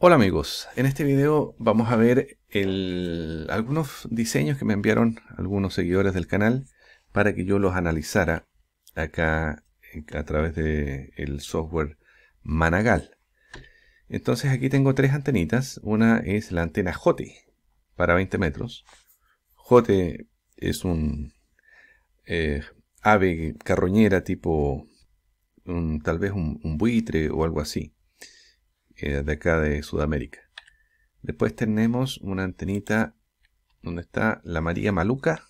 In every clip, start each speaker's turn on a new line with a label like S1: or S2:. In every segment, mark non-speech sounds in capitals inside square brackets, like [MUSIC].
S1: Hola amigos, en este video vamos a ver el, algunos diseños que me enviaron algunos seguidores del canal para que yo los analizara acá a través del software Managal. Entonces aquí tengo tres antenitas, una es la antena Jote e para 20 metros. Jote e es un eh, ave carroñera tipo tal vez un buitre o algo así eh, de acá de Sudamérica. Después tenemos una antenita donde está la María Maluca,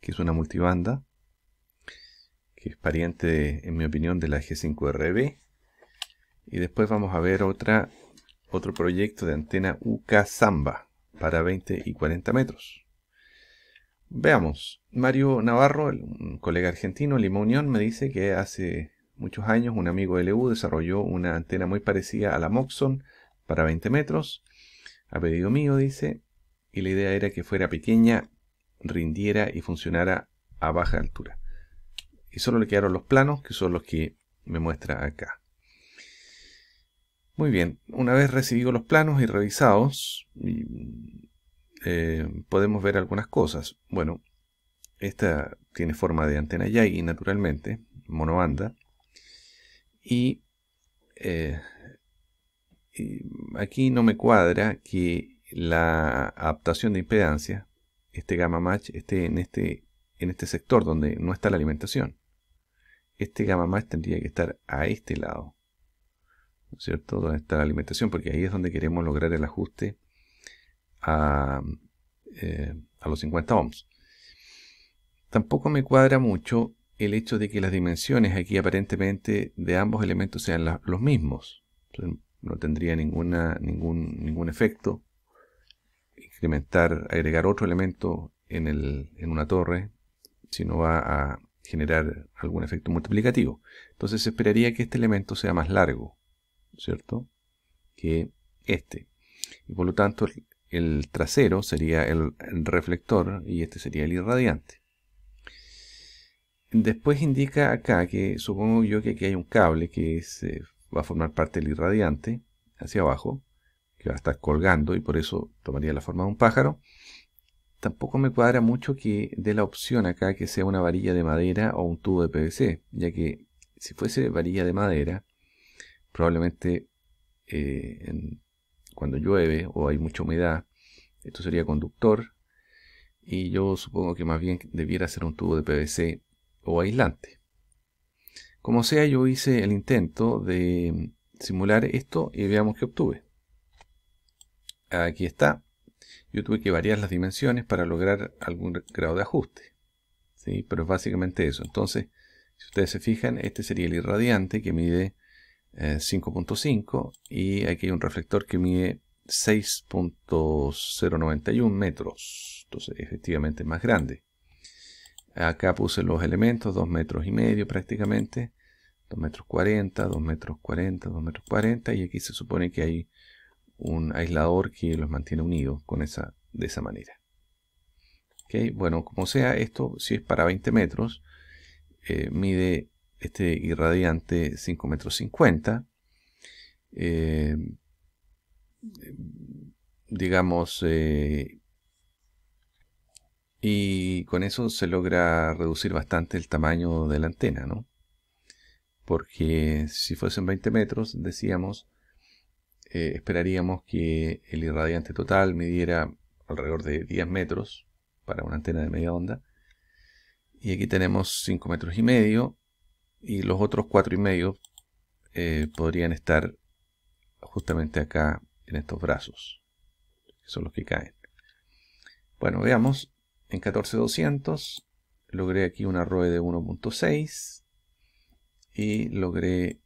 S1: que es una multibanda, que es pariente, en mi opinión, de la G5RB. Y después vamos a ver otra, otro proyecto de antena UK Samba para 20 y 40 metros. Veamos, Mario Navarro, un colega argentino, Lima Unión, me dice que hace muchos años, un amigo de LU desarrolló una antena muy parecida a la Moxon para 20 metros, a pedido mío, dice, y la idea era que fuera pequeña, rindiera y funcionara a baja altura. Y solo le quedaron los planos, que son los que me muestra acá. Muy bien, una vez recibido los planos y revisados, eh, podemos ver algunas cosas. Bueno, esta tiene forma de antena Yagi, naturalmente, monobanda. Eh, y, aquí no me cuadra que la adaptación de impedancia, este gamma match, esté en este, en este sector donde no está la alimentación. Este gamma match tendría que estar a este lado. ¿no es cierto? Donde está la alimentación, porque ahí es donde queremos lograr el ajuste a, eh, a los 50 ohms. Tampoco me cuadra mucho el hecho de que las dimensiones aquí aparentemente de ambos elementos sean los mismos. no tendría ninguna, ningún, ningún efecto incrementar, agregar otro elemento en, el, en una torre, si no va a generar algún efecto multiplicativo. Entonces se esperaría que este elemento sea más largo, ¿cierto? Que este. Y por lo tanto el trasero sería el reflector y este sería el irradiante. Después indica acá que supongo yo que aquí hay un cable que eh, va a formar parte del irradiante hacia abajo, que va a estar colgando y por eso tomaría la forma de un pájaro. Tampoco me cuadra mucho que dé la opción acá que sea una varilla de madera o un tubo de PVC, ya que si fuese varilla de madera, probablemente eh, cuando llueve o hay mucha humedad, esto sería conductor. Y yo supongo que más bien debiera ser un tubo de PVC o aislante. Como sea, yo hice el intento de simular esto y veamos qué obtuve. Aquí está. Yo tuve que variar las dimensiones para lograr algún grado de ajuste. ¿sí? Pero es básicamente eso. Entonces, si ustedes se fijan, este sería el irradiante que mide 5.5 eh, y aquí hay un reflector que mide 6.091 metros. Entonces, efectivamente es más grande. Acá puse los elementos, 2 metros y medio prácticamente. 2 metros 40, 2 metros 40, 2 metros 40. Y aquí se supone que hay un aislador que los mantiene unidos con esa, de esa manera. Okay, bueno, como sea, esto si es para 20 metros, eh, mide este irradiante 5 metros 50. Eh, digamos, eh, y con eso se logra reducir bastante el tamaño de la antena, ¿no? Porque si fuesen 20 metros, decíamos, eh, esperaríamos que el irradiante total midiera alrededor de 10 metros para una antena de media onda. Y aquí tenemos 5 metros y medio y los otros 4 y medio eh, podrían estar justamente acá en estos brazos, que son los que caen. Bueno, veamos en 14200 logré aquí una rueda de 1.6 y logré,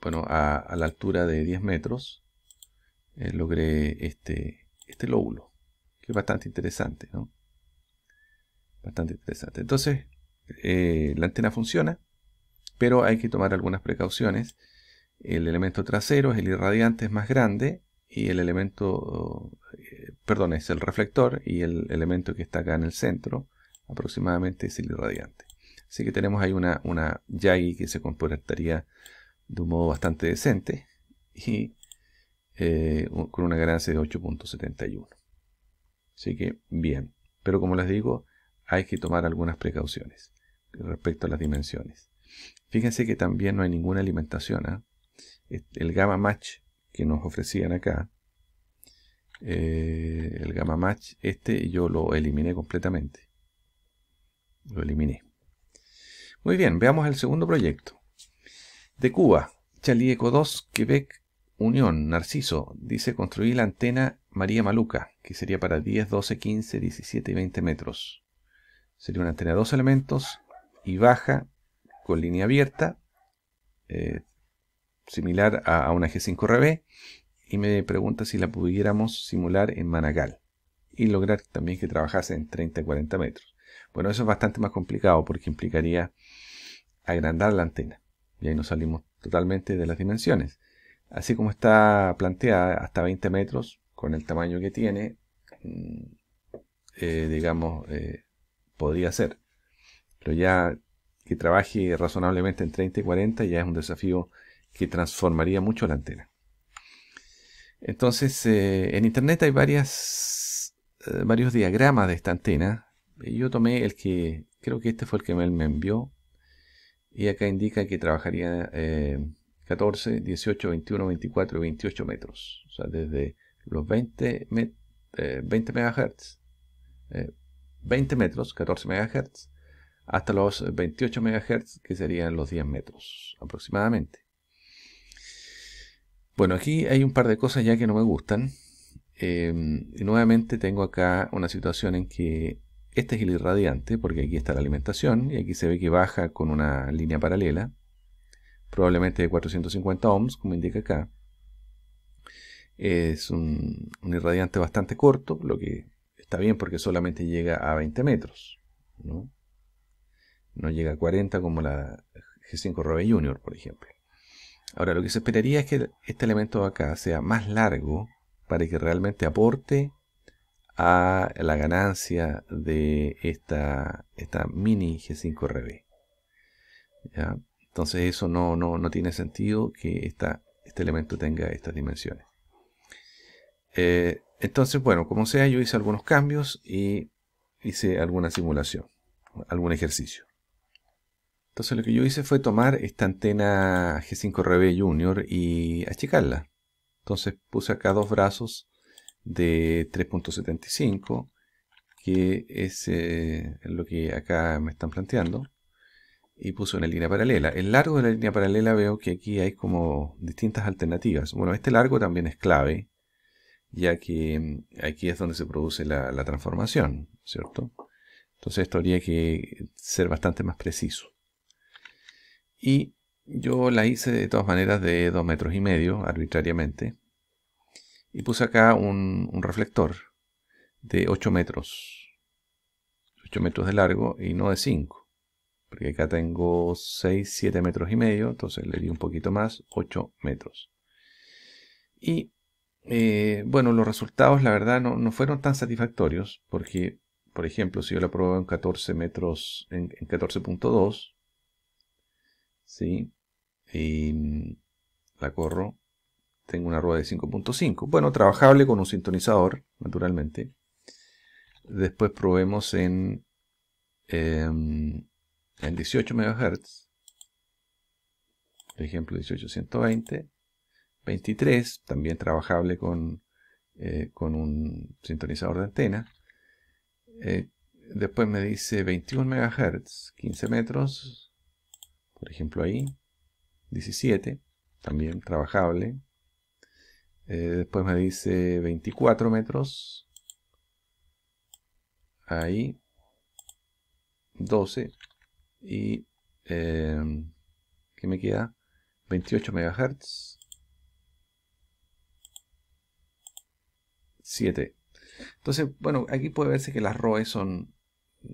S1: bueno, a, la altura de 10 metros, eh, logré este, este lóbulo, que es bastante interesante, ¿no? Bastante interesante. Entonces, eh, la antena funciona, pero hay que tomar algunas precauciones. El elemento trasero es el irradiante, es más grande, y el elemento perdón, es el reflector y el elemento que está acá en el centro, aproximadamente es el irradiante. Así que tenemos ahí una, una Yagi que se comportaría de un modo bastante decente y eh, con una ganancia de 8.71. Así que bien, pero como les digo, hay que tomar algunas precauciones respecto a las dimensiones. Fíjense que también no hay ninguna alimentación. ¿ah? El gamma match que nos ofrecían acá eh, el gamma match este yo lo eliminé completamente lo eliminé muy bien, veamos el segundo proyecto de Cuba, Eco 2, Quebec, Unión, Narciso, dice construir la antena María Maluca, que sería para 10, 12, 15, 17 y 20 metros. Sería una antena de dos elementos y baja con línea abierta, eh, similar a, a, una G5RB, y me pregunta si la pudiéramos simular en Managal y lograr también que trabajase en 30 40 metros. Bueno, eso es bastante más complicado porque implicaría agrandar la antena y ahí nos salimos totalmente de las dimensiones. Así como está planteada, hasta 20 metros, con el tamaño que tiene, mm, eh, digamos, eh, podría ser. Pero ya que trabaje razonablemente en 30 y 40 ya es un desafío que transformaría mucho la antena. Entonces, eh, en internet hay varias, eh, varios diagramas de esta antena. Yo tomé el que, creo que este fue el que él me envió. Y acá indica que trabajaría 14, 18, 21, 24 y 28 metros. O sea, desde los 20, eh, megahertz, 20 MHz, 20 metros, 14 megahertz, hasta los 28 MHz, que serían los 10 metros aproximadamente. Bueno, aquí hay un par de cosas ya que no me gustan. Em, nuevamente tengo acá una situación en que este es el irradiante, porque aquí está la alimentación, y aquí se ve que baja con una línea paralela, probablemente de 450 ohms, como indica acá. Es un, irradiante bastante corto, lo que está bien porque solamente llega a 20 metros, ¿no? no llega a 40 como la G5 Robe Junior, por ejemplo. Ahora, lo que se esperaría es que este elemento de acá sea más largo para que realmente aporte a la ganancia de esta, esta mini G5RB. rb Entonces eso no, no, tiene sentido que este elemento tenga estas dimensiones. Eh, entonces, bueno, como sea, yo hice algunos cambios y hice alguna simulación, algún ejercicio. Entonces lo que yo hice fue tomar esta antena G5RB Junior y achicarla. Entonces puse acá dos brazos de 3.75, que es eh, lo que acá me están planteando, y puse una línea paralela. El largo de la línea paralela veo que aquí hay como distintas alternativas. Bueno, este largo también es clave, ya que mm, aquí es donde se produce la transformación, ¿cierto? Entonces esto habría que ser bastante más preciso. Y yo la hice de todas maneras de 2 metros y medio, arbitrariamente. Y puse acá un, reflector de 8 metros. 8 metros de largo y no de 5. Porque acá tengo 6, 7 metros y medio. Entonces le di un poquito más, 8 metros. Y eh, bueno, los resultados la verdad no, fueron tan satisfactorios. Porque, por ejemplo, si yo la probé en 14 metros, en 14.2 ¿sí? Y mm, la corro. Tengo una rueda de 5.5. Bueno, trabajable con un sintonizador, naturalmente. Después probemos en, en 18 MHz. Por ejemplo, 1820. 23, también trabajable con, eh, con un sintonizador de antena. Eh, después me dice 21 MHz, 15 metros, por ejemplo ahí, 17, también trabajable. Eh, después me dice 24 metros. Ahí, 12. Y, eh, ¿qué me queda? 28 megahertz, 7. Entonces, bueno, aquí puede verse que las ROE son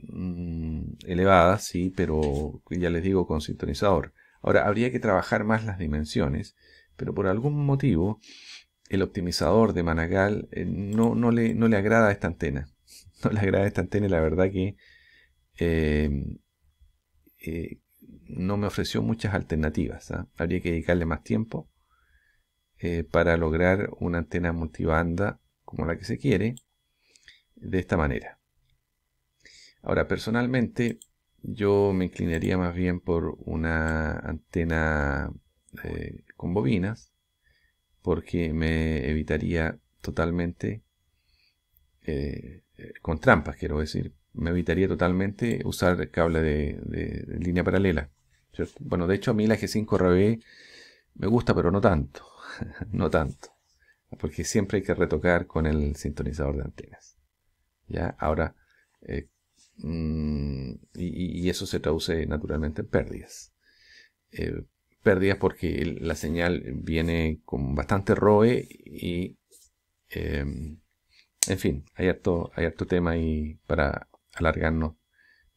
S1: Mm, elevadas, sí, pero ya les digo con sintonizador. Ahora, habría que trabajar más las dimensiones, pero por algún motivo el optimizador de Managal eh, no, no, le, no le agrada esta antena. [LAUGHS] No le agrada esta antena y la verdad que em, eh, no me ofreció muchas alternativas. ¿ah? Habría que dedicarle más tiempo eh, para lograr una antena multibanda como la que se quiere de esta manera. Ahora, personalmente, yo me inclinaría más bien por una antena eh, con bobinas, porque me evitaría totalmente, eh, eh, con trampas quiero decir, me evitaría totalmente usar cable de, línea paralela. Bueno, de hecho a mí la G5RB me gusta, pero no tanto, [LAUGHS] no tanto, porque siempre hay que retocar con el sintonizador de antenas. Ya, ahora... Mm, y, eso se traduce naturalmente en pérdidas. Eh, pérdidas porque la señal viene con bastante ROE y... Em, en fin, hay harto, hay tema ahí para alargarnos,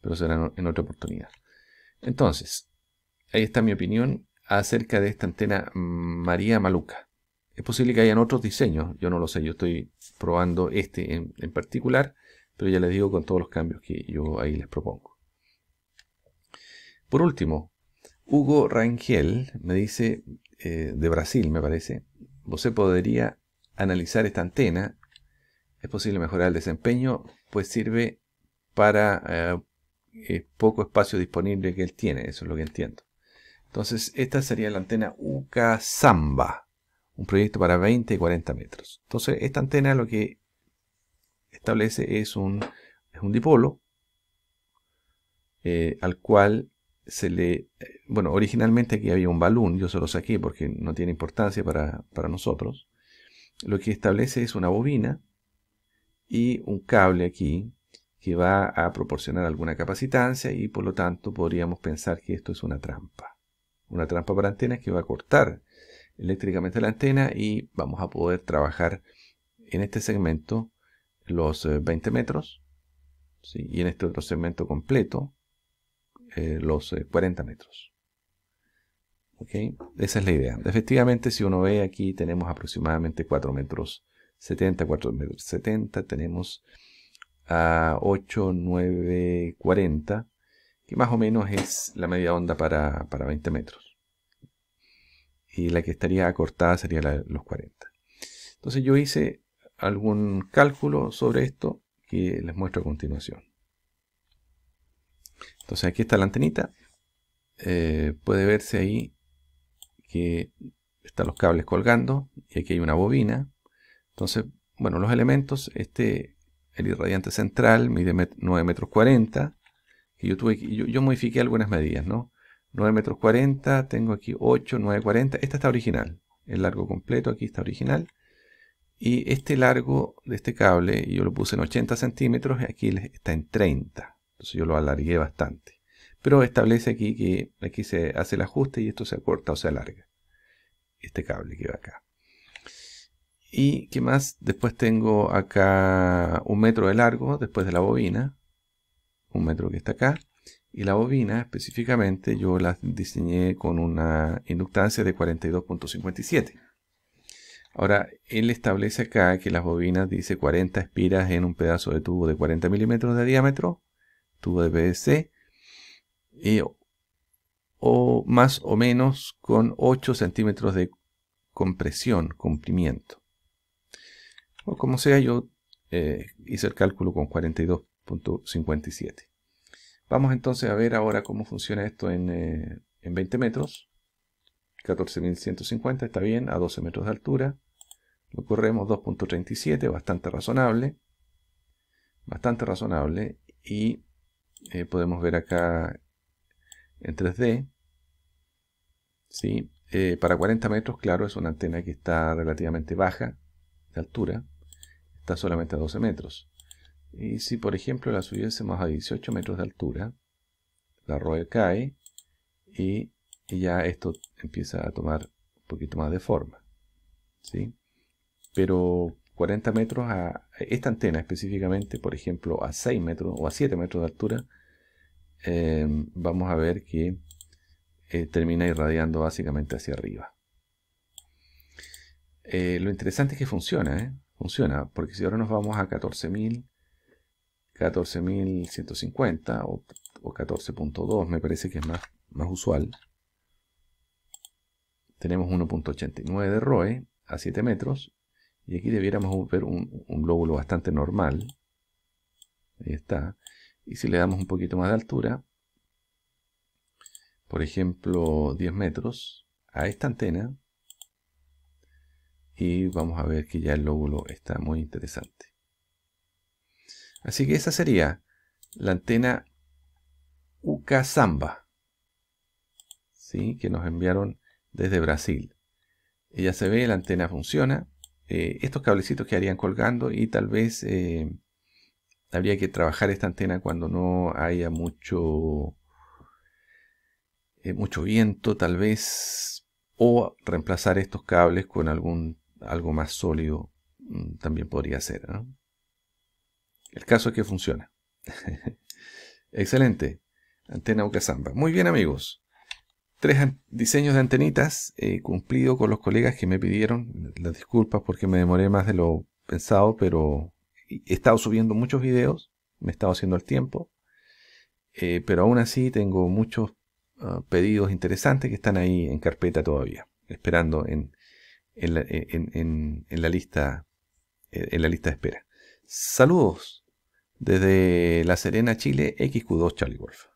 S1: pero será en otra oportunidad. Entonces, ahí está mi opinión acerca de esta antena María Maluca. Es posible que hayan otros diseños, yo no lo sé, yo estoy probando este en, en particular pero ya les digo con todos los cambios que yo ahí les propongo. Por último, Hugo Rangel me dice, eh, de Brasil me parece, ¿Usted podría analizar esta antena? ¿Es posible mejorar el desempeño? Pues sirve para el eh, eh, poco espacio disponible que él tiene, eso es lo que entiendo. Entonces, esta sería la antena Uca Samba, un proyecto para 20 y 40 metros. Entonces, esta antena lo que establece es un, un dipolo eh, al cual se le... Eh, bueno, originalmente aquí había un balón, yo se lo saqué porque no tiene importancia para, para nosotros. Lo que establece es una bobina y un cable aquí que va a proporcionar alguna capacitancia y por lo tanto podríamos pensar que esto es una trampa. Una trampa para antenas que va a cortar eléctricamente la antena y vamos a poder trabajar en este segmento los 20 eh, metros, y en este otro segmento completo, eh, los 40 eh, metros. ¿Okay? Esa es la idea. Efectivamente, si uno ve aquí, tenemos aproximadamente 4 metros 70, 4 metros 70, tenemos a 8, 9, 40, que más o menos es la media onda para, para 20 metros. Y la que estaría acortada sería los 40. Entonces yo hice algún cálculo sobre esto que les muestro a continuación. Entonces aquí está la antenita. Eh, puede verse ahí que están los cables colgando y aquí hay una bobina. Entonces, bueno, los elementos, este, el irradiante central mide 9 metros 40. yo, tuve, yo, modifiqué algunas medidas, ¿no? 9 metros 40, tengo aquí 8, 9, 40. Esta está original. El largo completo aquí está original. Y este largo de este cable, yo lo puse en 80 centímetros y aquí está en 30. Entonces yo lo alargué bastante. Pero establece aquí que aquí se hace el ajuste y esto se acorta o se alarga. Este cable que va acá. Y qué más, después tengo acá un metro de largo después de la bobina. Un metro que está acá. Y la bobina específicamente yo la diseñé con una inductancia de 42.57. Ahora, él establece acá que las bobinas dice 40 espiras en un pedazo de tubo de 40 milímetros de diámetro, tubo de PVC, o más o menos con 8 centímetros de compresión, cumplimiento. O como sea, yo eh, hice el cálculo con 42.57. Vamos entonces a ver ahora cómo funciona esto en, eh, en 20 metros. 14.150 está bien, a 12 metros de altura. Lo corremos 2.37, bastante razonable. Bastante razonable. Y eh, podemos ver acá en 3D. ¿sí? Eh, para 40 metros, claro, es una antena que está relativamente baja de altura. Está solamente a 12 metros. Y si por ejemplo la subiésemos a 18 metros de altura, la rueda cae y, y ya esto empieza a tomar un poquito más de forma. ¿sí? pero 40 metros a esta antena específicamente, por ejemplo, a 6 metros o a 7 metros de altura, em, vamos a ver que eh, termina irradiando básicamente hacia arriba. Eh, lo interesante es que funciona, ¿eh? funciona, porque si ahora nos vamos a 14.000, 14.150 o, 14.2, me parece que es más, más usual. Tenemos 1.89 de ROE a 7 metros y aquí debiéramos ver un, lóbulo bastante normal. Ahí está. Y si le damos un poquito más de altura, por ejemplo 10 metros, a esta antena, y vamos a ver que ya el lóbulo está muy interesante. Así que esa sería la antena Ucasamba, ¿sí? que nos enviaron desde Brasil. Ella se ve, la antena funciona, eh, estos cablecitos quedarían colgando y tal vez había eh, habría que trabajar esta antena cuando no haya mucho, eh, mucho viento, tal vez, o reemplazar estos cables con algún algo más sólido mm, también podría ser. El caso es que funciona. [LAUGHS] Excelente. Antena Ucasamba. Muy bien amigos tres diseños de antenitas he cumplido con los colegas que me pidieron las disculpas porque me demoré más de lo pensado, pero he estado subiendo muchos videos, me he estado haciendo el tiempo, eh, pero aún así tengo muchos ah, pedidos interesantes que están ahí en carpeta todavía, esperando en, la, eh, en la, lista eh, en la lista de espera. Saludos desde La Serena, Chile, XQ2 Charlie Wolf.